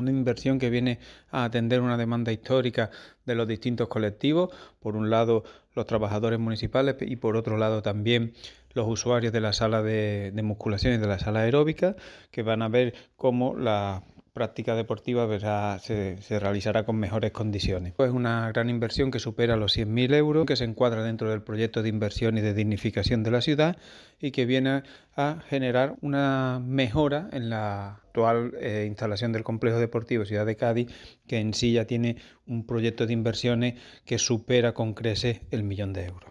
Una inversión que viene a atender una demanda histórica de los distintos colectivos, por un lado los trabajadores municipales y por otro lado también los usuarios de la sala de, de musculación y de la sala aeróbica, que van a ver cómo la práctica deportiva se, realizará con mejores condiciones. Es pues una gran inversión que supera los 100.000 euros, que se encuadra dentro del proyecto de inversión y de dignificación de la ciudad y que viene a generar una mejora en la actual eh, instalación del complejo deportivo Ciudad de Cádiz, que en sí ya tiene un proyecto de inversiones que supera con creces el millón de euros.